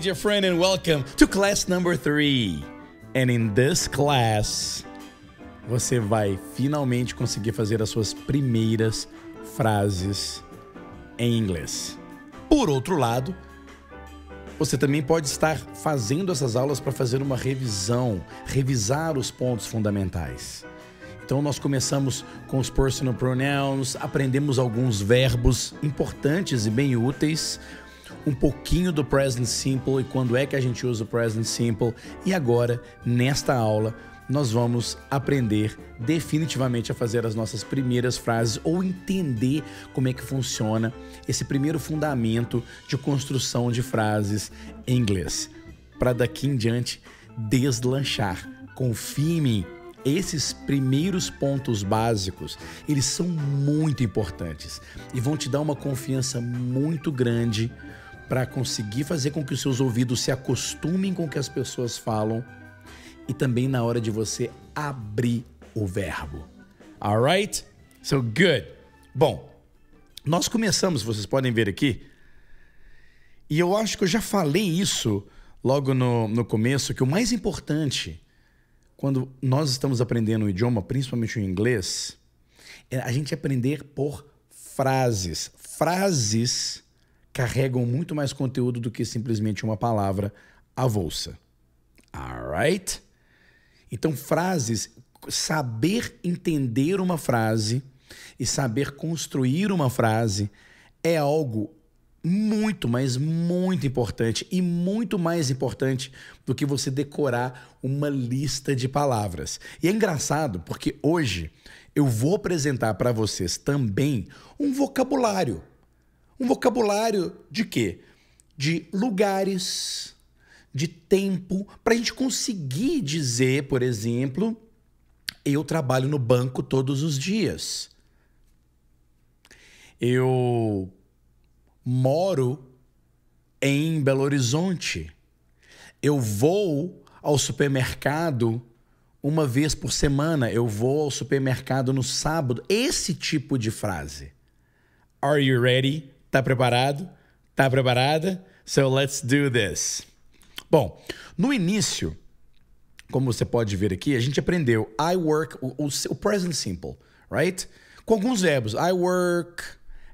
dear friend, and welcome to class number three. And in this class, você vai finalmente conseguir fazer as suas primeiras frases em inglês. Por outro lado, você também pode estar fazendo essas aulas para fazer uma revisão, revisar os pontos fundamentais. Então nós começamos com os personal pronouns, aprendemos alguns verbos importantes e bem úteis, um pouquinho do present simple e quando é que a gente usa o present simple e agora nesta aula nós vamos aprender definitivamente a fazer as nossas primeiras frases ou entender como é que funciona esse primeiro fundamento de construção de frases em inglês. Para daqui em diante deslanchar. Confie em mim. Esses primeiros pontos básicos, eles são muito importantes e vão te dar uma confiança muito grande para conseguir fazer com que os seus ouvidos se acostumem com o que as pessoas falam e também na hora de você abrir o verbo. Alright? So good. Bom, nós começamos, vocês podem ver aqui, e eu acho que eu já falei isso logo no, no começo, que o mais importante quando nós estamos aprendendo um idioma, principalmente o inglês, é a gente aprender por frases. Frases carregam muito mais conteúdo do que simplesmente uma palavra avulsa. Alright? Então, frases, saber entender uma frase e saber construir uma frase é algo muito, mas muito importante e muito mais importante do que você decorar uma lista de palavras. E é engraçado porque hoje eu vou apresentar para vocês também um vocabulário. Um vocabulário de quê? De lugares, de tempo para a gente conseguir dizer, por exemplo, eu trabalho no banco todos os dias. Eu moro em Belo Horizonte. Eu vou ao supermercado uma vez por semana. Eu vou ao supermercado no sábado. Esse tipo de frase. Are you ready? Tá preparado? Tá preparada? So let's do this. Bom, no início, como você pode ver aqui, a gente aprendeu I work, o, o present simple, right? Com alguns verbos. I work,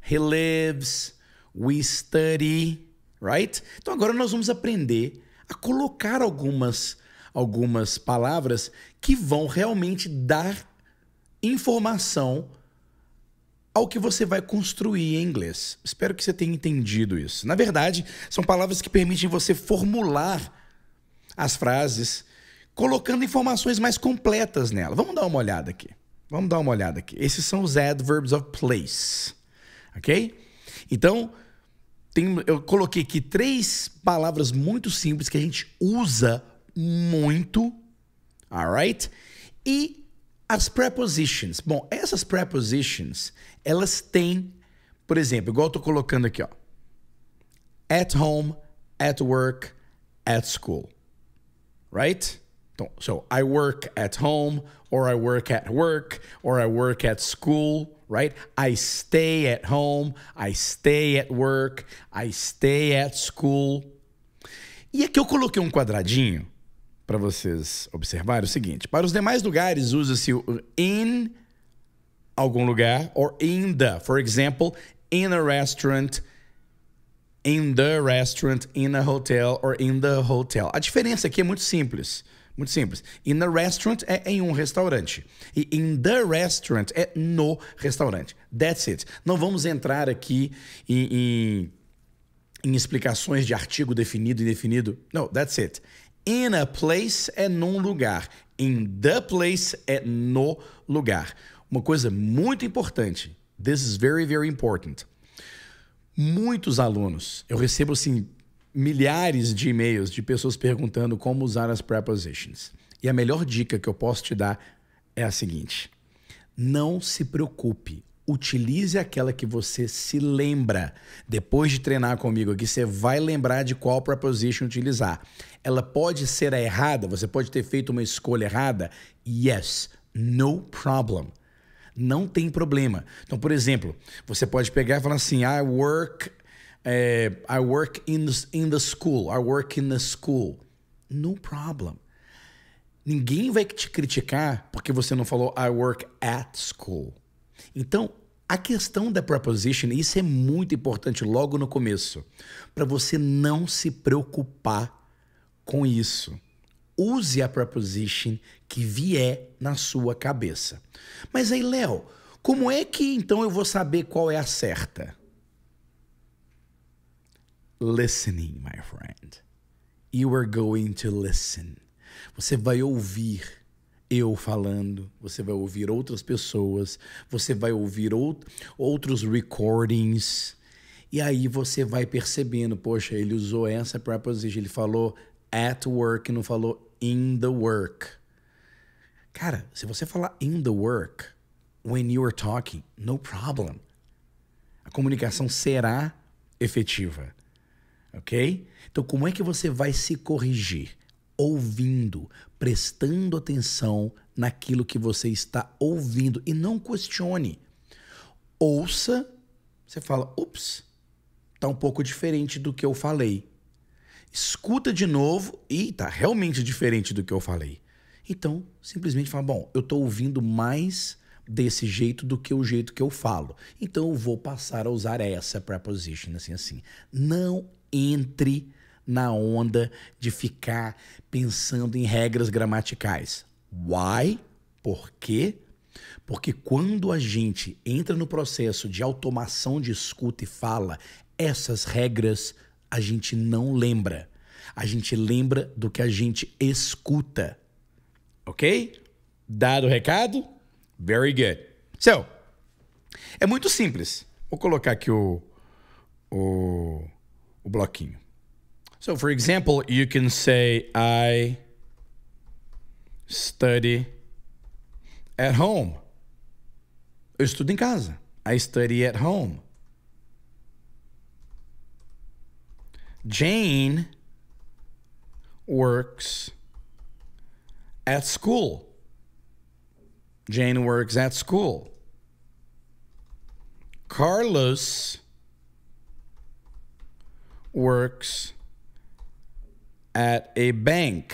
he lives, we study, right? Então agora nós vamos aprender a colocar algumas algumas palavras que vão realmente dar informação ao que você vai construir em inglês. Espero que você tenha entendido isso. Na verdade, são palavras que permitem você formular as frases, colocando informações mais completas nela. Vamos dar uma olhada aqui. Vamos dar uma olhada aqui. Esses são os adverbs of place, ok? Então, tem, eu coloquei aqui três palavras muito simples que a gente usa muito, alright? E as prepositions. Bom, essas prepositions, elas têm, por exemplo, igual eu tô colocando aqui, ó. At home, at work, at school. Right? Então, so I work at home, or I work at work, or I work at school, right? I stay at home, I stay at work, I stay at school. E aqui eu coloquei um quadradinho para vocês observar o seguinte: para os demais lugares usa-se o in algum lugar or in the. For example, in a restaurant, in the restaurant, in a hotel or in the hotel. A diferença aqui é muito simples. Muito simples. In a restaurant é em um restaurante. E in the restaurant é no restaurante. That's it. Não vamos entrar aqui em, em, em explicações de artigo definido e indefinido. No, that's it. In a place é num lugar. In the place é no lugar. Uma coisa muito importante. This is very, very important. Muitos alunos, eu recebo assim milhares de e-mails de pessoas perguntando como usar as prepositions. E a melhor dica que eu posso te dar é a seguinte: não se preocupe, utilize aquela que você se lembra. Depois de treinar comigo aqui, você vai lembrar de qual preposition utilizar. Ela pode ser a errada, você pode ter feito uma escolha errada. Yes, no problem. Não tem problema. Então, por exemplo, você pode pegar e falar assim: I work, eh, I work in, in the school. I work in the school. No problem. Ninguém vai te criticar porque você não falou I work at school. Então, a questão da preposition, isso é muito importante logo no começo, para você não se preocupar com isso. Use a preposition que vier na sua cabeça. Mas aí, Léo, como é que então eu vou saber qual é a certa? Listening, my friend. You are going to listen. Você vai ouvir eu falando, você vai ouvir outras pessoas, você vai ouvir out outros recordings. E aí você vai percebendo, poxa, ele usou essa preposition, ele falou at work, não falou in the work. Cara, se você falar in the work, when you are talking, no problem. A comunicação será efetiva. Ok? Então, como é que você vai se corrigir? Ouvindo, prestando atenção naquilo que você está ouvindo e não questione. Ouça, você fala, ups, tá um pouco diferente do que eu falei. Escuta de novo e tá realmente diferente do que eu falei. Então, simplesmente fala, bom, eu tô ouvindo mais desse jeito do que o jeito que eu falo. Então eu vou passar a usar essa preposition assim assim. Não entre na onda de ficar pensando em regras gramaticais. Why? Por quê? Porque quando a gente entra no processo de automação de escuta e fala, essas regras a gente não lembra. A gente lembra do que a gente escuta. Ok? Dado o recado? Very good. So, é muito simples. Vou colocar aqui o, o, o bloquinho. So, for example, you can say, I study at home. Eu estudo em casa. I study at home. Jane works at school. Jane works at school. Carlos works at a bank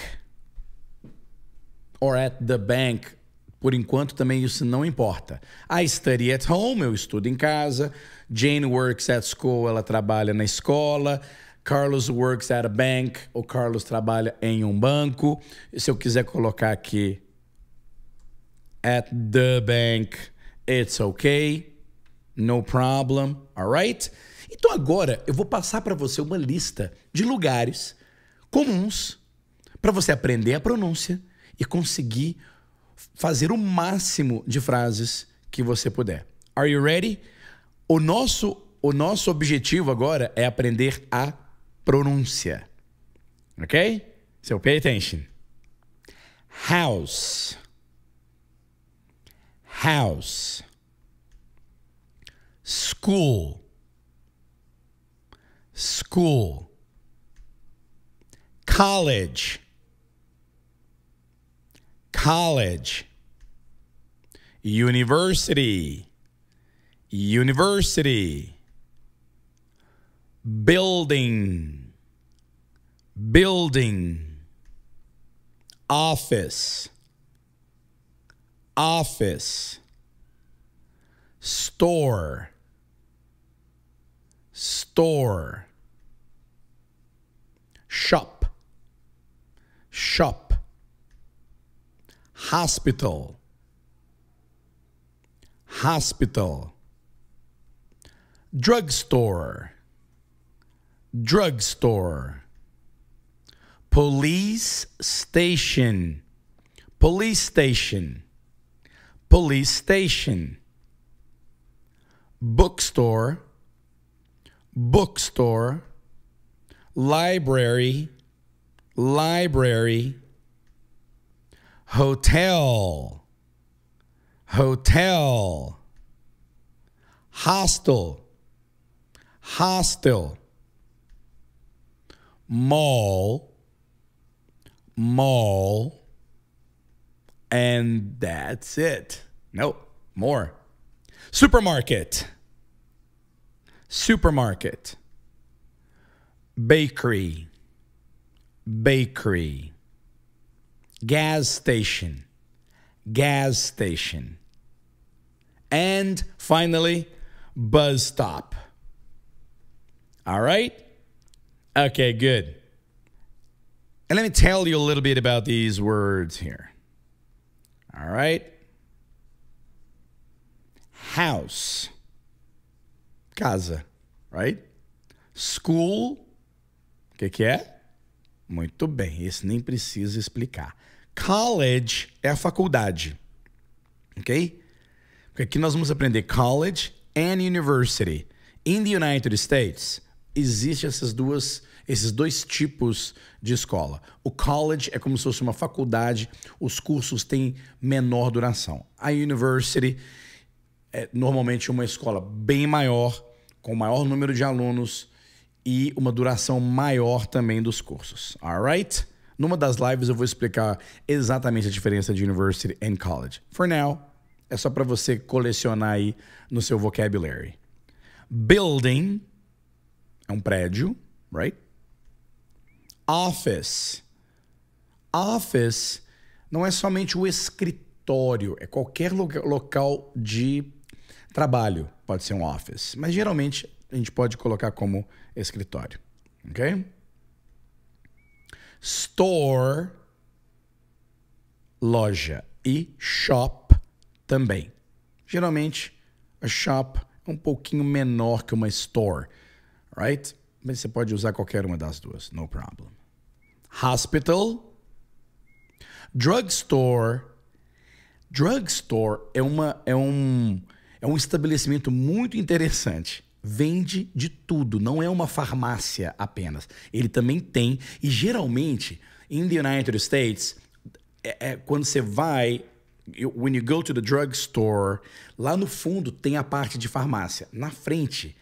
or at the bank. Por enquanto também isso não importa. I study at home, eu estudo em casa. Jane works at school, ela trabalha na escola. Carlos works at a bank, ou Carlos trabalha em um banco. E se eu quiser colocar aqui at the bank, it's okay, no problem, alright? Então agora eu vou passar para você uma lista de lugares comuns para você aprender a pronúncia e conseguir fazer o máximo de frases que você puder. Are you ready? O nosso o nosso objetivo agora é aprender a pronúncia. OK? So pay attention. House. House. School. School. college. College. University. University. Building. Building. Office. Office. Store. Store shop shop, hospital, hospital, drugstore, drugstore, police station, police station, police station, bookstore, bookstore, library, library, hotel, hotel, hostel, hostel, mall, mall, and that's it. Nope, more. Supermarket, supermarket, bakery bakery, gas station, gas station, and finally, buzz stop. All right? Okay, good. And let me tell you a little bit about these words here. All right? House, casa, right? School, que, que é? Muito bem, esse nem precisa explicar. College é a faculdade, ok? Porque aqui nós vamos aprender college and university. In the United States, existem essas duas, esses dois tipos de escola. O college é como se fosse uma faculdade, os cursos têm menor duração. A university é normalmente uma escola bem maior, com maior número de alunos, e uma duração maior também dos cursos. Alright? Numa das lives eu vou explicar exatamente a diferença de university and college. For now, é só para você colecionar aí no seu vocabulary. Building é um prédio, right? Office. Office não é somente o escritório, é qualquer local de trabalho, pode ser um office, mas geralmente a gente pode colocar como escritório, ok? Store, loja e shop também. Geralmente, a shop é um pouquinho menor que uma store, right? Mas você pode usar qualquer uma das duas, no problem. Hospital, drugstore. Drugstore é uma é um é um estabelecimento muito interessante vende de tudo, não é uma farmácia apenas. Ele também tem, e geralmente, in the United States, é, é quando você vai when you go to the drugstore, lá no fundo tem a parte de farmácia. Na frente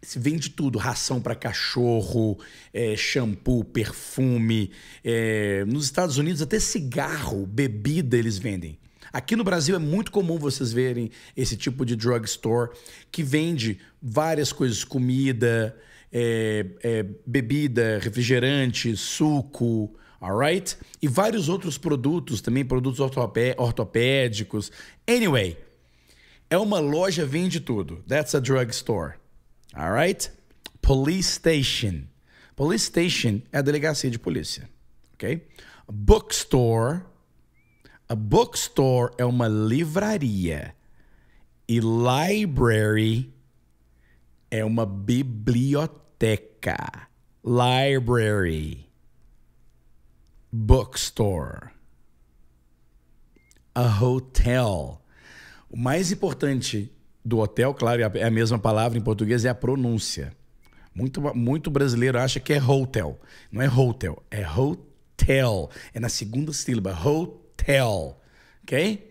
se vende tudo: ração para cachorro, é, shampoo, perfume. É, nos Estados Unidos, até cigarro, bebida eles vendem. Aqui no Brasil é muito comum vocês verem esse tipo de drugstore que vende várias coisas, comida, é, é, bebida, refrigerante, suco, alright? E vários outros produtos também, produtos ortopé ortopédicos. Anyway, é uma loja, vende tudo. That's a drugstore, alright? Police station. Police station é a delegacia de polícia, ok? Bookstore a bookstore é uma livraria. E library é uma biblioteca. Library. Bookstore. A hotel. O mais importante do hotel, claro, é a é mesma palavra em português, é a pronúncia. Muito, muito brasileiro acha que é hotel. Não é hotel, é hotel. É na segunda sílaba. Hotel hotel. Okay?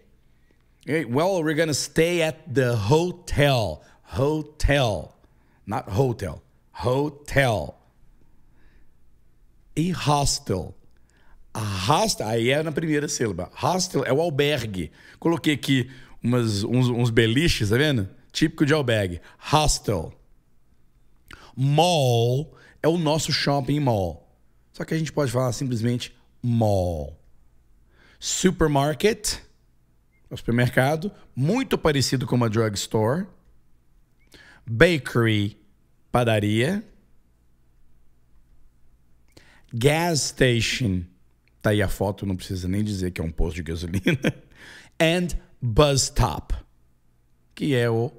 Well, we're gonna stay at the hotel. Hotel. Not hotel. Hotel. E hostel. A hostel, aí é na primeira sílaba. Hostel é o albergue. Coloquei aqui umas, uns, uns beliches, tá vendo? Típico de albergue. Hostel. Mall é o nosso shopping mall. Só que a gente pode falar simplesmente mall. Supermarket, o supermercado, muito parecido com uma drugstore. Bakery, padaria. Gas station, tá aí a foto, não precisa nem dizer que é um posto de gasolina. And bus stop, que é o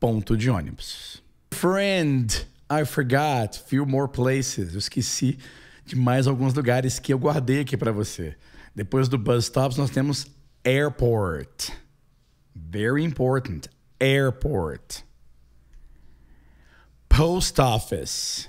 ponto de ônibus. Friend, I forgot few more places. Eu esqueci de mais alguns lugares que eu guardei aqui para você. Depois do bus stops, nós temos airport. Very important. Airport. Post office.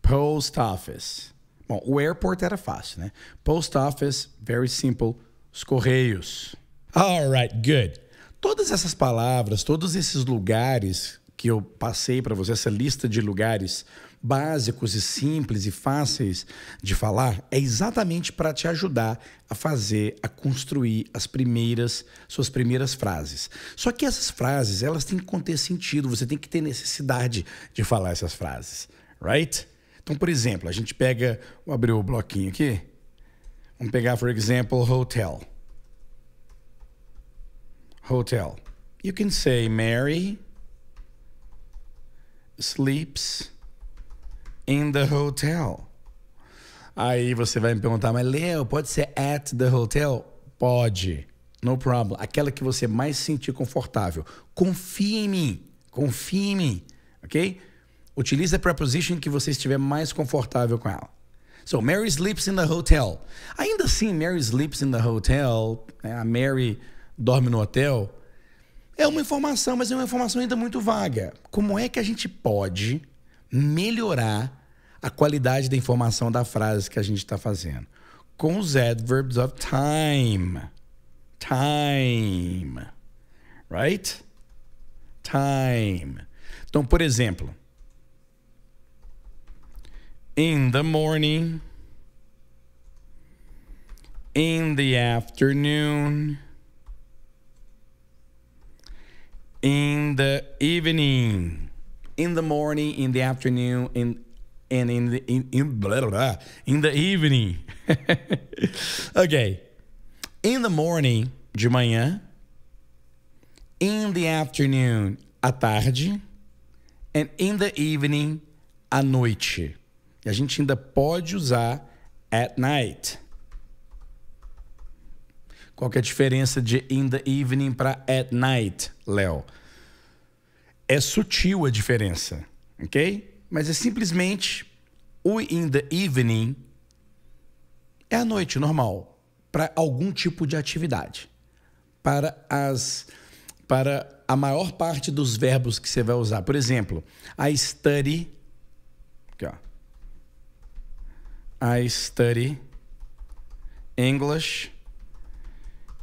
Post office. Bom, o airport era fácil, né? Post office, very simple. Os correios. All right, good. Todas essas palavras, todos esses lugares que eu passei para você, essa lista de lugares básicos e simples e fáceis de falar é exatamente para te ajudar a fazer, a construir as primeiras suas primeiras frases. Só que essas frases, elas têm que conter sentido, você tem que ter necessidade de falar essas frases, right? Então, por exemplo, a gente pega, vou abrir o bloquinho aqui. Vamos pegar, por exemplo, hotel. Hotel. You can say Mary sleeps in the hotel. Aí você vai me perguntar, mas Leo, pode ser at the hotel? Pode. No problem. Aquela que você mais sentir confortável. Confie em mim. Confie em mim. Ok? Utilize a preposition que você estiver mais confortável com ela. So, Mary sleeps in the hotel. Ainda assim, Mary sleeps in the hotel. Né? A Mary dorme no hotel. É uma informação, mas é uma informação ainda muito vaga. Como é que a gente pode melhorar a qualidade da informação da frase que a gente está fazendo. Com os adverbs of time. Time. Right? Time. Então, por exemplo, in the morning, in the afternoon, in the evening in the morning, in the afternoon, in and in the in, in, blah, blah, blah, in the evening. okay. In the morning, de manhã. In the afternoon, à tarde. And in the evening, à noite. E a gente ainda pode usar at night. Qual que é a diferença de in the evening para at night, Léo? É sutil a diferença, ok? Mas é simplesmente o in the evening é a noite normal para algum tipo de atividade. Para as para a maior parte dos verbos que você vai usar. Por exemplo, I study aqui, ó. I study English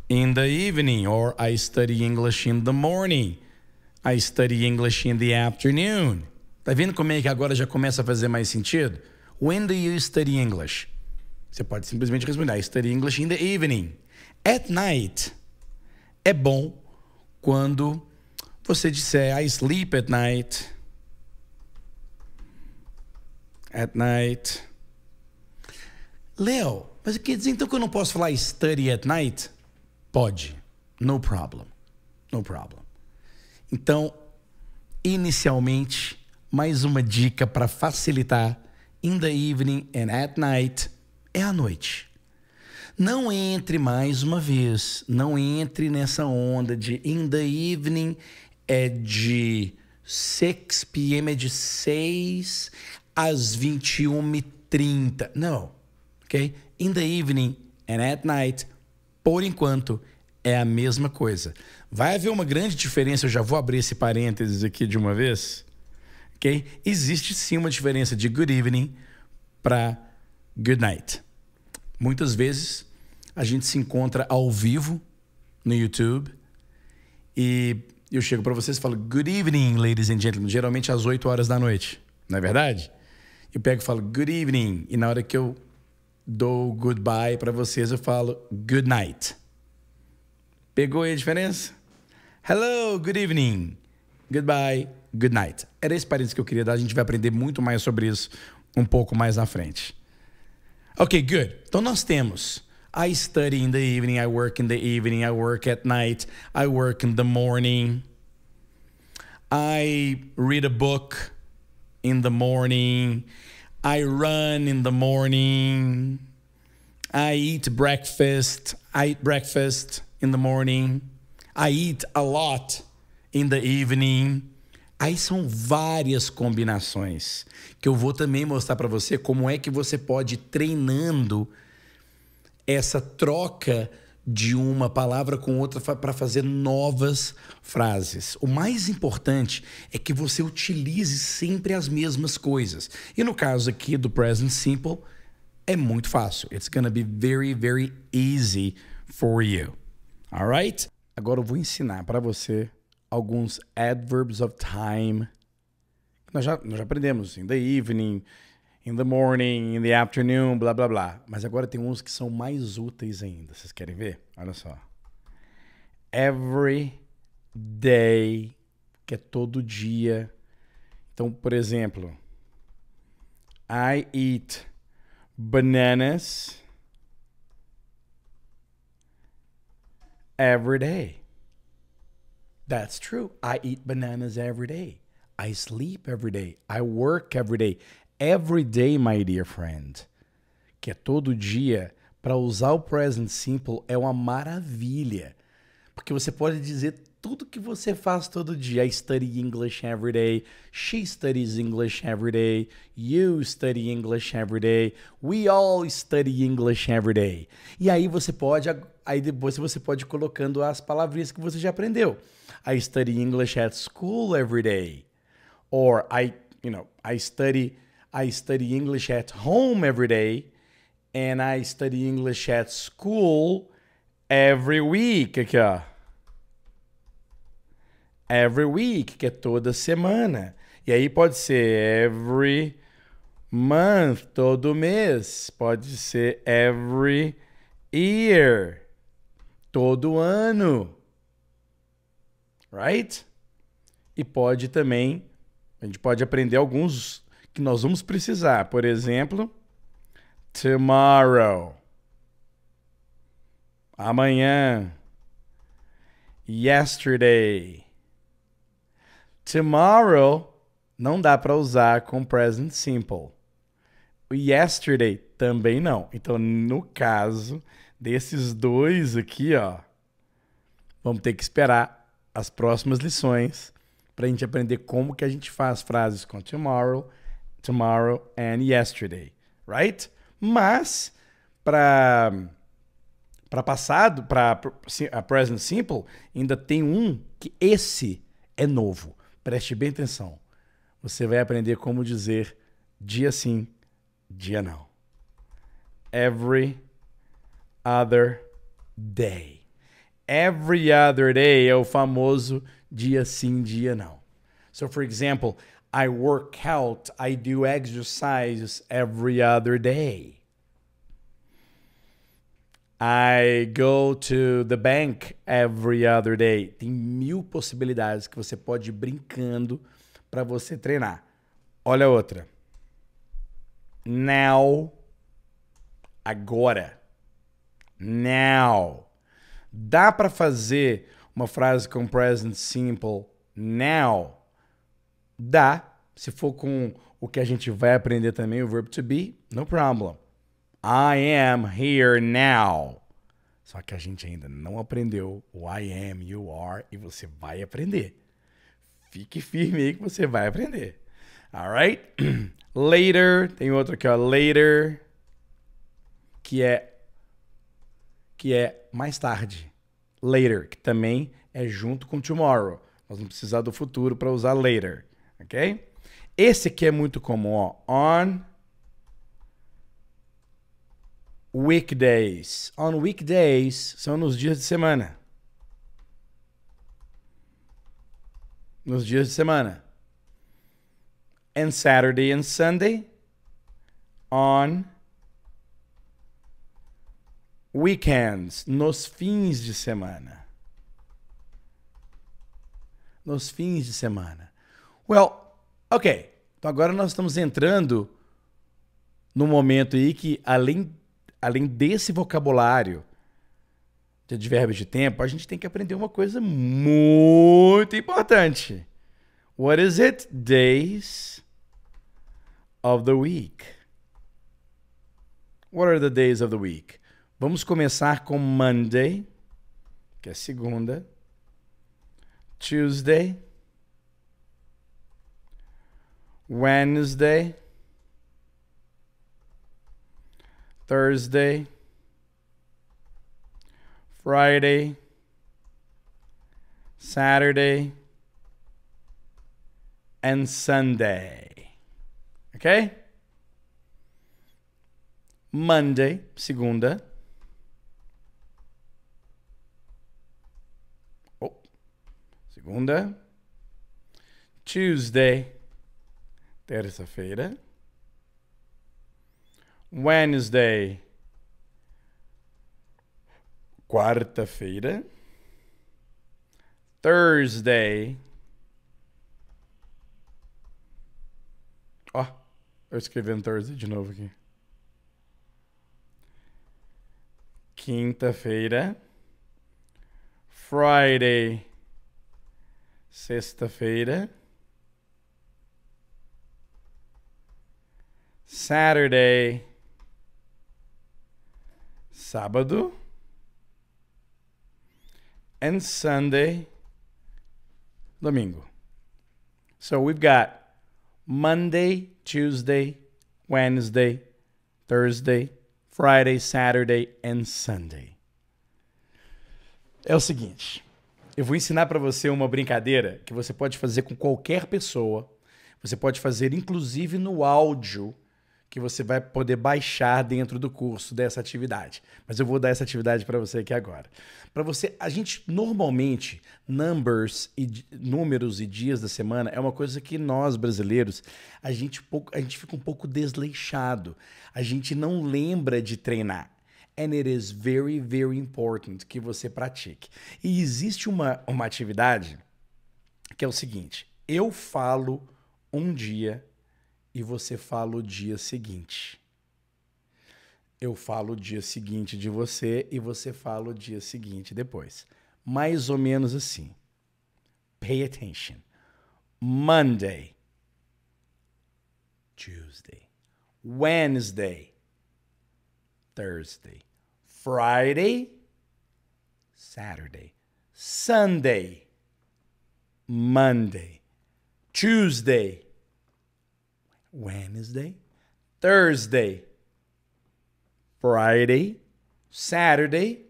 in the evening or I study English in the morning. I study English in the afternoon. Tá vendo como é que agora já começa a fazer mais sentido? When do you study English? Você pode simplesmente responder: I study English in the evening. At night. É bom quando você disser I sleep at night. At night. Leo, mas quer dizer então que eu não posso falar study at night? Pode. No problem. No problem. Então, inicialmente, mais uma dica para facilitar: in the evening and at night é à noite. Não entre mais uma vez, não entre nessa onda de in the evening é de 6 p.m. é de 6 às 21h30. Não, ok? In the evening and at night, por enquanto, é a mesma coisa. Vai haver uma grande diferença, eu já vou abrir esse parênteses aqui de uma vez. Ok? Existe sim uma diferença de good evening para good night. Muitas vezes a gente se encontra ao vivo no YouTube e eu chego para vocês e falo good evening, ladies and gentlemen, geralmente às 8 horas da noite, não é verdade? Eu pego e falo good evening e na hora que eu dou goodbye para vocês eu falo good night. Pegou aí a diferença? Hello, good evening, goodbye, good night. Era esse parênteses que eu queria dar, a gente vai aprender muito mais sobre isso um pouco mais na frente. Ok, good. Então nós temos I study in the evening, I work in the evening, I work at night, I work in the morning. I read a book in the morning. I run in the morning. I eat breakfast. I eat breakfast in the morning. I eat a lot in the evening. Aí são várias combinações que eu vou também mostrar para você como é que você pode ir treinando essa troca de uma palavra com outra para fazer novas frases. O mais importante é que você utilize sempre as mesmas coisas. E no caso aqui do present simple, é muito fácil. It's gonna be very, very easy for you. Alright? Agora eu vou ensinar para você alguns adverbs of time. Nós já, nós já aprendemos in the evening, in the morning, in the afternoon, blá blá blá. Mas agora tem uns que são mais úteis ainda. Vocês querem ver? Olha só. Every day, que é todo dia. Então, por exemplo, I eat bananas every day. That's true. I eat bananas every day. I sleep every day. I work every day. Every day, my dear friend. Que é todo dia. Para usar o present simple é uma maravilha. Porque você pode dizer tudo que você faz todo dia. I study English every day. She studies English every day. You study English every day. We all study English every day. E aí você pode Aí depois você pode ir colocando as palavrinhas que você já aprendeu. I study English at school every day. Or I, you know, I study I study English at home every day and I study English at school every week. Aqui, ó. Every week, que é toda semana. E aí pode ser every month, todo mês. Pode ser every year todo ano. Right? E pode também, a gente pode aprender alguns que nós vamos precisar. Por exemplo, tomorrow. Amanhã. Yesterday. Tomorrow não dá para usar com present simple. Yesterday também não. Então, no caso, Desses dois aqui, ó, vamos ter que esperar as próximas lições para a gente aprender como que a gente faz frases com tomorrow, tomorrow and yesterday, right? Mas para para passado, para present simple, ainda tem um que esse é novo. Preste bem atenção. Você vai aprender como dizer dia sim, dia não. Every other day. Every other day é o famoso dia sim, dia não. So, for example, I work out, I do exercises every other day. I go to the bank every other day. Tem mil possibilidades que você pode ir brincando para você treinar. Olha outra. Now, agora now. Dá para fazer uma frase com present simple now? Dá. Se for com o que a gente vai aprender também, o verbo to be, no problem. I am here now. Só que a gente ainda não aprendeu o I am, you are e você vai aprender. Fique firme aí que você vai aprender. Alright? Later, tem outro aqui, ó. Later, que é que é mais tarde, later, que também é junto com tomorrow. Nós vamos precisar do futuro para usar later, ok? Esse aqui é muito comum, ó. On weekdays. On weekdays são nos dias de semana. Nos dias de semana. And Saturday and Sunday on Weekends, nos fins de semana. Nos fins de semana. Well, ok. Então agora nós estamos entrando no momento aí que, além, além desse vocabulário de advérbios de tempo, a gente tem que aprender uma coisa muito importante. What is it? Days of the week. What are the days of the week? Vamos começar com Monday, que é segunda. Tuesday. Wednesday. Thursday. Friday. Saturday. And Sunday. Okay? Monday, segunda. segunda, Tuesday, terça-feira, Wednesday, quarta-feira, Thursday. Ó, oh, eu escrevendo Thursday de novo aqui. Quinta-feira, Friday. Sexta-feira. Saturday. Sábado. And Sunday. Domingo. So we've got Monday, Tuesday, Wednesday, Thursday, Friday, Saturday and Sunday. É o seguinte. Eu vou ensinar para você uma brincadeira que você pode fazer com qualquer pessoa. Você pode fazer inclusive no áudio que você vai poder baixar dentro do curso dessa atividade. Mas eu vou dar essa atividade para você aqui agora. Para você, a gente normalmente numbers e números e dias da semana é uma coisa que nós brasileiros, a gente pouco, a gente fica um pouco desleixado. A gente não lembra de treinar and it is very, very important que você pratique. E existe uma, uma atividade que é o seguinte: eu falo um dia e você fala o dia seguinte. Eu falo o dia seguinte de você e você fala o dia seguinte depois. Mais ou menos assim. Pay attention. Monday. Tuesday. Wednesday. Thursday. Friday, Saturday, Sunday, Monday, Tuesday, Wednesday, Thursday, Friday, Saturday,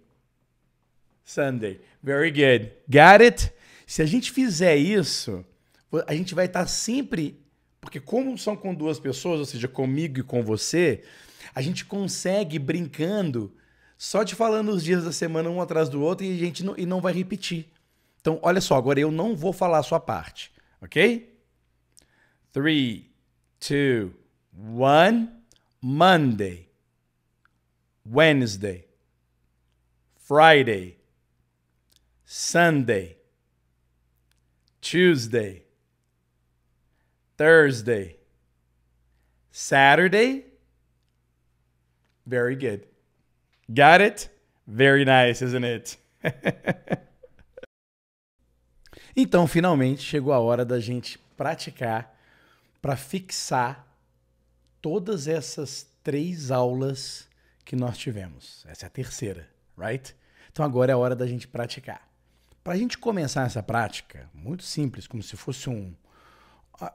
Sunday. Very good. Got it? Se a gente fizer isso, a gente vai estar tá sempre. Porque, como são com duas pessoas, ou seja, comigo e com você, a gente consegue brincando só te falando os dias da semana um atrás do outro e a gente não, e não vai repetir. Então, olha só, agora eu não vou falar a sua parte, ok? 3, 2, 1. Monday, Wednesday, Friday, Sunday, Tuesday, Thursday, Saturday. Very good. Got it? Very nice, isn't it? então, finalmente chegou a hora da gente praticar para fixar todas essas três aulas que nós tivemos. Essa é a terceira, right? Então agora é a hora da gente praticar. Para a gente começar essa prática, muito simples, como se fosse um a,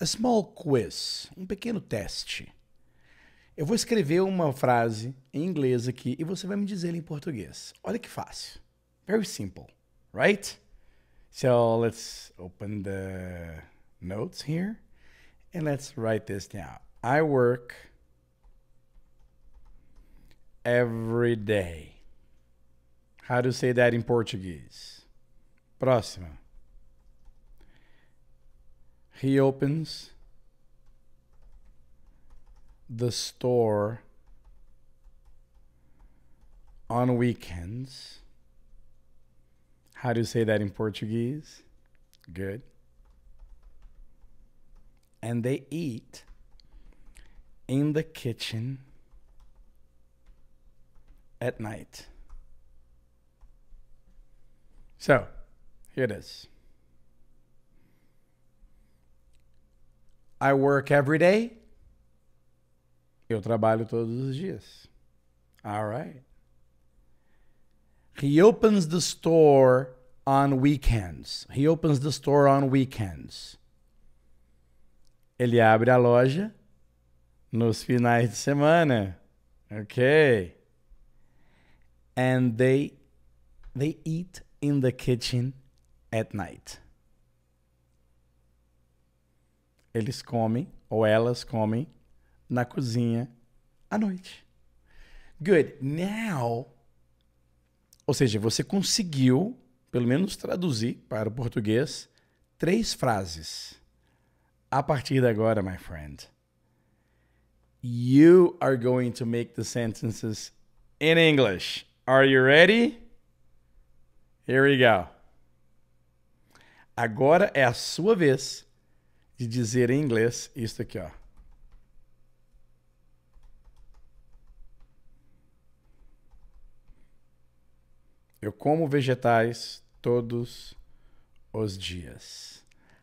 a small quiz, um pequeno teste. Eu vou escrever uma frase em inglês aqui e você vai me dizer em português. Olha que fácil. Very simple, right? So let's open the notes here and let's write this down. I work every day. How to say that in Portuguese? Próxima. He opens the store on weekends. How do you say that in Portuguese? Good. And they eat in the kitchen at night. So, here it is. I work every day Eu trabalho todos os dias. Alright. He opens the store on weekends. He opens the store on weekends. Ele abre a loja nos finais de semana. Ok. And they they eat in the kitchen at night. Eles comem ou elas comem na cozinha à noite. Good. Now. Ou seja, você conseguiu, pelo menos, traduzir para o português três frases. A partir de agora, my friend, you are going to make the sentences in English. Are you ready? Here we go. Agora é a sua vez de dizer em inglês isso aqui, ó. Eu como vegetais todos os dias.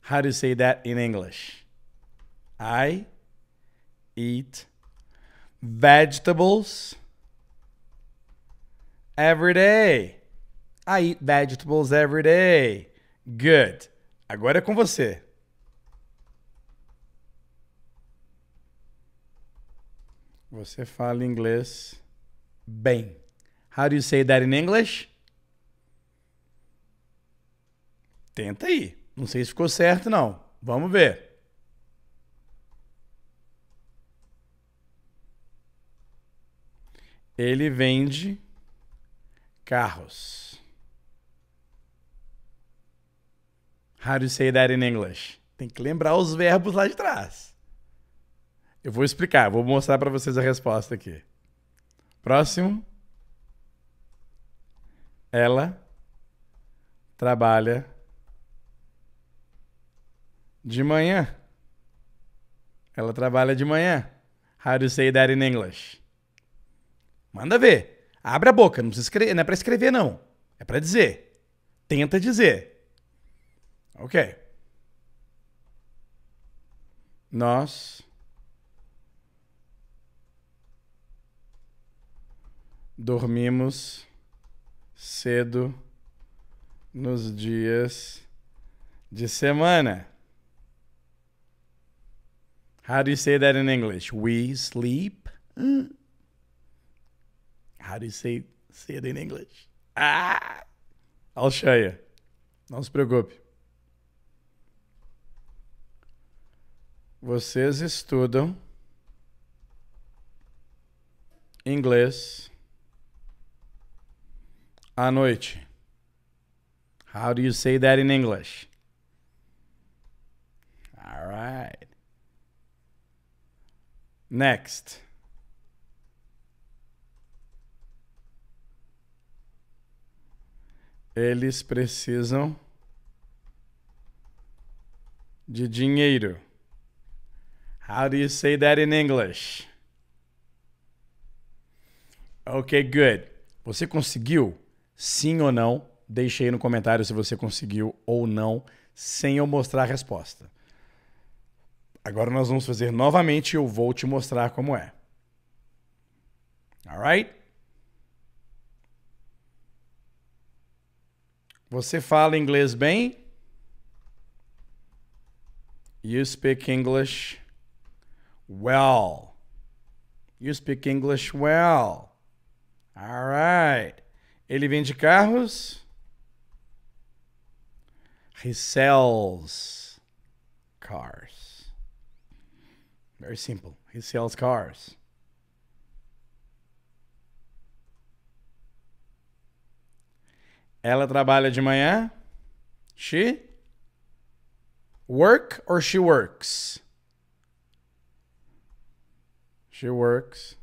How do you say that in English? I eat vegetables every day. I eat vegetables every day. Good. Agora é com você. Você fala inglês bem. How do you say that in English? Tenta aí. Não sei se ficou certo, não. Vamos ver. Ele vende carros. How do you say that in English? Tem que lembrar os verbos lá de trás. Eu vou explicar, vou mostrar para vocês a resposta aqui. Próximo. Ela trabalha de manhã. Ela trabalha de manhã. How do you say that in English? Manda ver. Abre a boca. Não, escrever, não é para escrever, não. É para dizer. Tenta dizer. Ok. Nós. Dormimos cedo nos dias de semana. How do you say that in English? We sleep. Mm. How do you say, say it in English? Ah! I'll show you. Não se preocupe. Vocês estudam inglês à noite. How do you say that in English? All right. Next. Eles precisam de dinheiro. How do you say that in English? Ok, good. Você conseguiu? Sim ou não? Deixe aí no comentário se você conseguiu ou não, sem eu mostrar a resposta. Agora nós vamos fazer novamente e eu vou te mostrar como é. Alright? Você fala inglês bem? You speak English well. You speak English well. Alright. Ele vende carros? He sells cars. Very simple. He sells cars. Ela trabalha de manhã. She work or she works? She works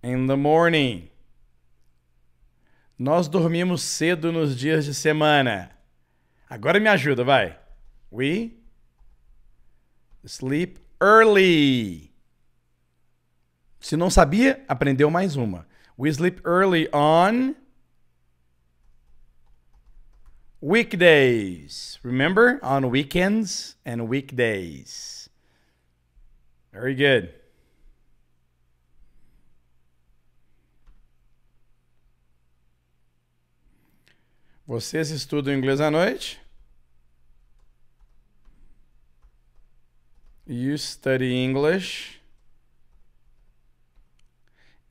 in the morning. Nós dormimos cedo nos dias de semana. Agora me ajuda, vai. We sleep early. Se não sabia, aprendeu mais uma. We sleep early on weekdays. Remember? On weekends and weekdays. Very good. Vocês estudam inglês à noite? You study English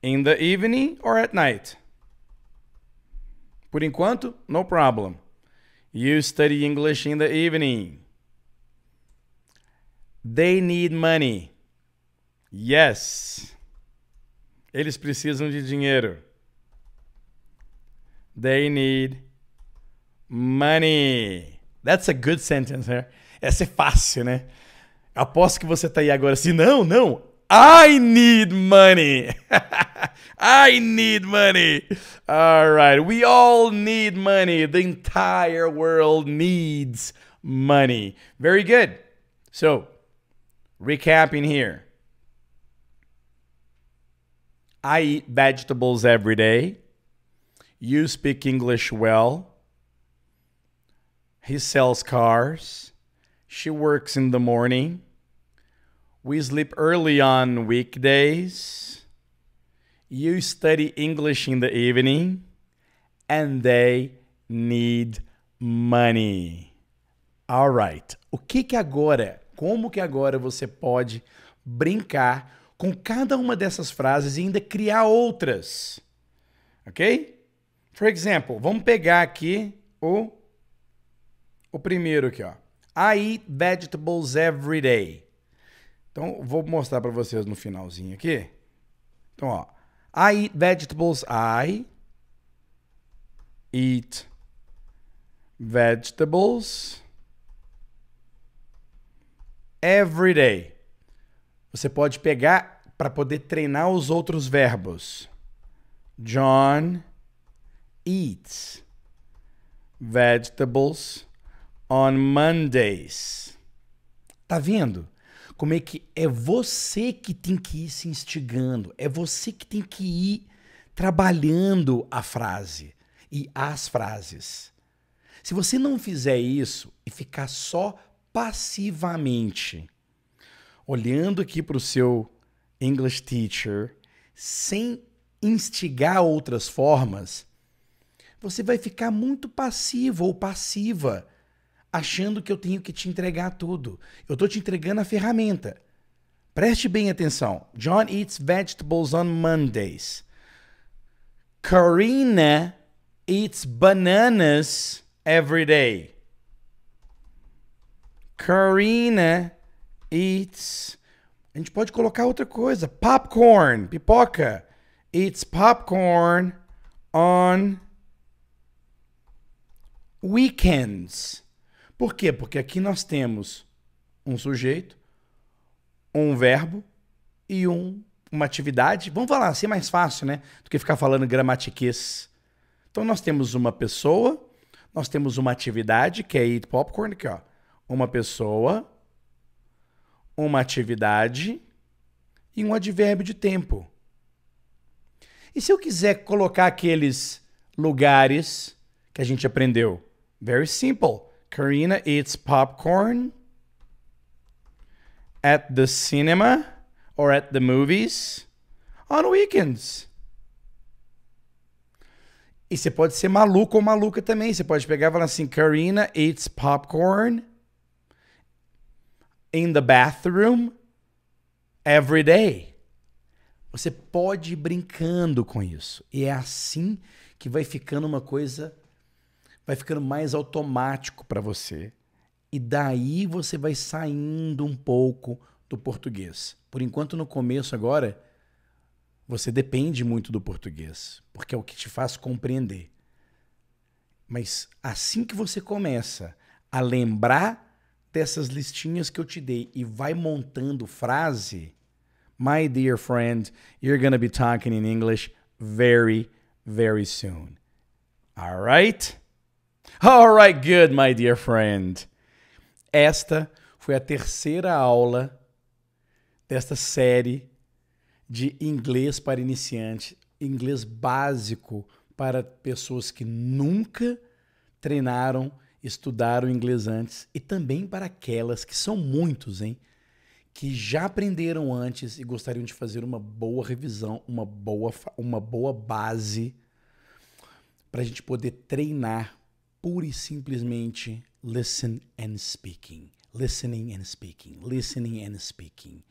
in the evening or at night? Por enquanto, no problem. You study English in the evening. They need money. Yes. Eles precisam de dinheiro. They need money. That's a good sentence here. Né? Essa é fácil, né? Aposto que você tá aí agora. Se não, não. I need money. I need money. All right. We all need money. The entire world needs money. Very good. So, recapping here I eat vegetables every day. You speak English well. He sells cars. She works in the morning. We sleep early on weekdays. You study English in the evening. And they need money. All right. O que que agora, como que agora você pode brincar com cada uma dessas frases e ainda criar outras? Ok? For example, vamos pegar aqui o, o primeiro aqui, ó. I eat vegetables every day. Então, vou mostrar para vocês no finalzinho aqui. Então, ó. I eat vegetables. I eat vegetables every day. Você pode pegar para poder treinar os outros verbos. John eats vegetables on Mondays. Tá vendo? Como é que é você que tem que ir se instigando, é você que tem que ir trabalhando a frase e as frases. Se você não fizer isso e ficar só passivamente olhando aqui para o seu English teacher sem instigar outras formas, você vai ficar muito passivo ou passiva achando que eu tenho que te entregar tudo. Eu estou te entregando a ferramenta. Preste bem atenção. John eats vegetables on Mondays. Karina eats bananas every day. Karina eats. A gente pode colocar outra coisa. Popcorn, pipoca. Eats popcorn on weekends. Por quê? Porque aqui nós temos um sujeito, um verbo e um, uma atividade. Vamos falar assim é mais fácil, né? Do que ficar falando gramatiquês. Então nós temos uma pessoa, nós temos uma atividade, que é eat popcorn, aqui ó. Uma pessoa, uma atividade e um advérbio de tempo. E se eu quiser colocar aqueles lugares que a gente aprendeu? Very simple. Karina eats popcorn at the cinema or at the movies on weekends. E você pode ser maluco ou maluca também. Você pode pegar e falar assim: Karina eats popcorn in the bathroom every day. Você pode ir brincando com isso. E é assim que vai ficando uma coisa vai ficando mais automático para você. E daí você vai saindo um pouco do português. Por enquanto, no começo, agora, você depende muito do português, porque é o que te faz compreender. Mas assim que você começa a lembrar dessas listinhas que eu te dei e vai montando frase, my dear friend, you're gonna be talking in English very, very soon. All right? All right, good, my dear friend. Esta foi a terceira aula desta série de inglês para iniciante, inglês básico para pessoas que nunca treinaram, estudaram inglês antes e também para aquelas que são muitos, hein? Que já aprenderam antes e gostariam de fazer uma boa revisão, uma boa, uma boa base para a gente poder treinar pura e simplesmente listen and speaking. Listening and speaking. Listening and speaking.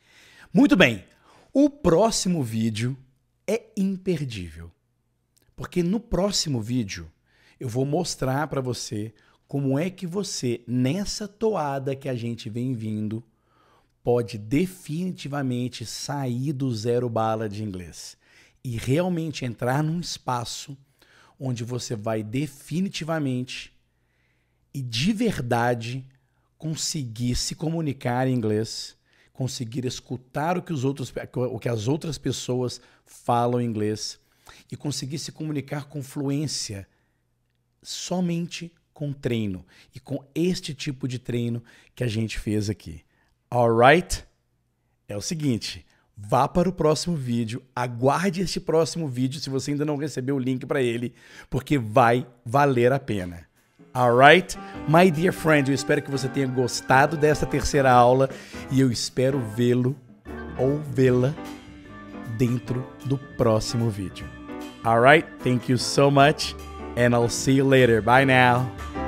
Muito bem. O próximo vídeo é imperdível. Porque no próximo vídeo eu vou mostrar para você como é que você, nessa toada que a gente vem vindo, pode definitivamente sair do zero bala de inglês e realmente entrar num espaço onde você vai definitivamente e de verdade conseguir se comunicar em inglês, conseguir escutar o que, os outros, o que as outras pessoas falam em inglês e conseguir se comunicar com fluência somente com treino e com este tipo de treino que a gente fez aqui. Alright? É o seguinte, Vá para o próximo vídeo, aguarde este próximo vídeo se você ainda não recebeu o link para ele, porque vai valer a pena. Alright? My dear friend, eu espero que você tenha gostado dessa terceira aula e eu espero vê-lo ou vê-la dentro do próximo vídeo. Alright? Thank you so much and I'll see you later. Bye now.